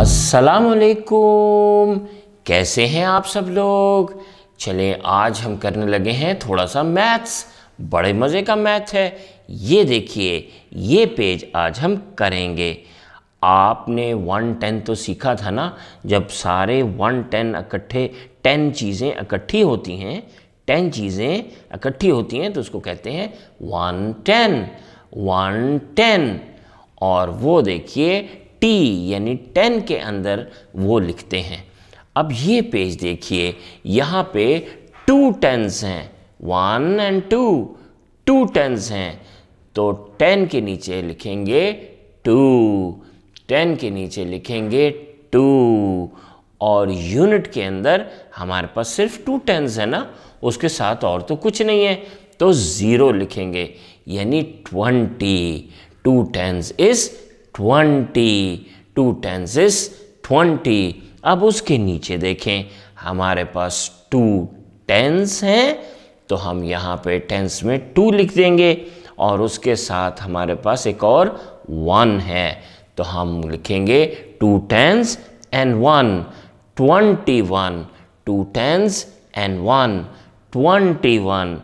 असलकुम कैसे हैं आप सब लोग चले आज हम करने लगे हैं थोड़ा सा मैथ्स बड़े मज़े का मैथ है ये देखिए ये पेज आज हम करेंगे आपने वन टेन तो सीखा था ना जब सारे वन टेन इकट्ठे टेन चीज़ें इकट्ठी होती हैं टेन चीज़ें इकट्ठी होती हैं तो उसको कहते हैं वन टेन वन टेन और वो देखिए टी यानी टेन के अंदर वो लिखते हैं अब ये पेज देखिए यहाँ पे टू टेंस हैं one and two two tens हैं तो टेन के नीचे लिखेंगे टू टेन के नीचे लिखेंगे टू और यूनिट के अंदर हमारे पास सिर्फ टू टेंस है ना उसके साथ और तो कुछ नहीं है तो ज़ीरो लिखेंगे यानी twenty two tens is twenty two tens is twenty अब उसके नीचे देखें हमारे पास टू टेंस हैं तो हम यहाँ पे टेंस में टू लिख देंगे और उसके साथ हमारे पास एक और वन है तो हम लिखेंगे two tens and one twenty one two tens and one twenty one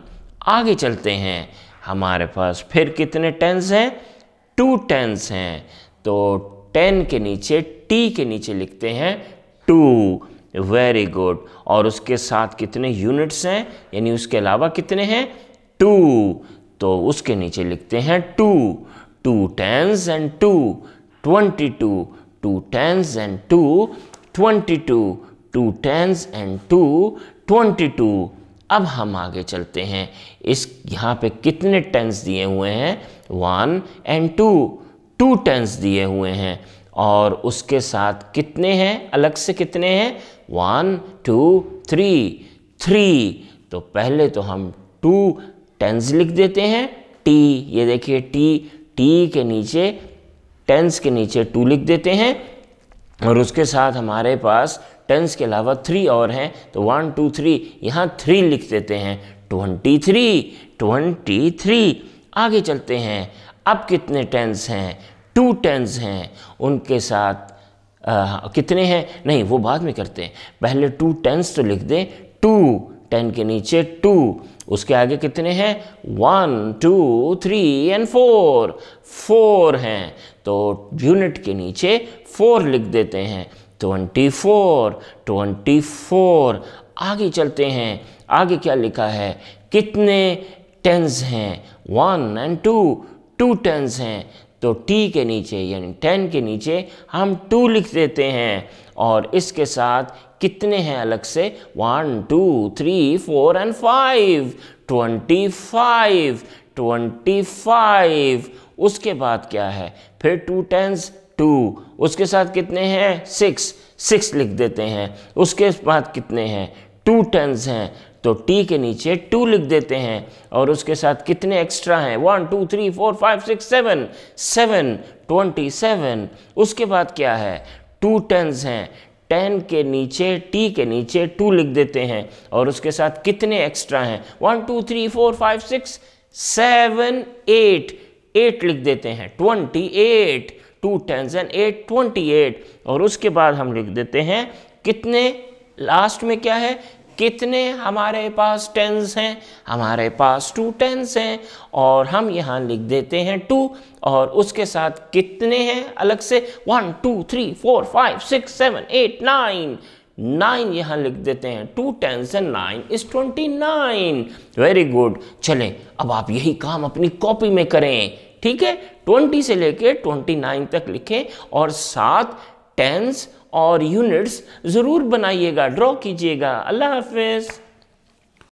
आगे चलते हैं हमारे पास फिर कितने टेंस हैं टू टेंस हैं तो टेन के नीचे टी के नीचे लिखते हैं टू वेरी गुड और उसके साथ कितने यूनिट्स हैं यानी उसके अलावा कितने हैं टू तो उसके नीचे लिखते हैं two two tens and two twenty two two tens and two twenty two two tens and two twenty two अब हम आगे चलते हैं इस यहाँ पे कितने टेंस दिए हुए हैं one and two two tens दिए हुए हैं और उसके साथ कितने हैं अलग से कितने हैं वन टू थ्री थ्री तो पहले तो हम टू टेंस लिख देते हैं टी ये देखिए टी टी के नीचे टेंस के नीचे टू लिख देते हैं और उसके साथ हमारे पास टेंस के अलावा थ्री और हैं तो वन टू थ्री यहाँ थ्री लिख देते हैं ट्वेंटी थ्री ट्वेंटी थ्री आगे चलते हैं अब कितने टेंस हैं टू टेंस हैं उनके साथ आ, कितने हैं नहीं वो बाद में करते हैं पहले टू टेंस तो लिख दें टू टेन के नीचे टू उसके आगे कितने हैं one two three and four four हैं तो यूनिट के नीचे फोर लिख देते हैं ट्वेंटी फोर ट्वेंटी फोर आगे चलते हैं आगे क्या लिखा है कितने टेंस हैं one and two two tens हैं तो टी के नीचे यानी टेन के नीचे हम टू लिख देते हैं और इसके साथ कितने हैं अलग से one two three four and five twenty five twenty five उसके बाद क्या है फिर टू टेंस टू उसके साथ कितने हैं सिक्स सिक्स लिख देते हैं उसके बाद कितने हैं टू टेंस हैं तो टी के नीचे टू लिख देते हैं और उसके साथ कितने एक्स्ट्रा हैं one two three four five six seven seven twenty seven उसके बाद क्या है टू टेंस हैं टेन के नीचे टी के नीचे टू लिख देते हैं और उसके साथ कितने एक्स्ट्रा हैं one two three four five six seven eight eight लिख देते हैं twenty eight two tens and eight twenty eight और उसके बाद हम लिख देते हैं कितने लास्ट में क्या है कितने हमारे पास टेंस हैं हमारे पास टू टेंस हैं और हम यहाँ लिख देते हैं टू और उसके साथ कितने हैं अलग से one two three four five six seven eight nine nine यहाँ लिख देते हैं two tens and nine is twenty nine very good चलें अब आप यही काम अपनी कॉपी में करें ठीक है ट्वेंटी से लेके नाइन तक लिखें और साथ टेंस और यूनिट्स ज़रूर बनाइएगा ड्रॉ कीजिएगा अल्लाह हाफिज़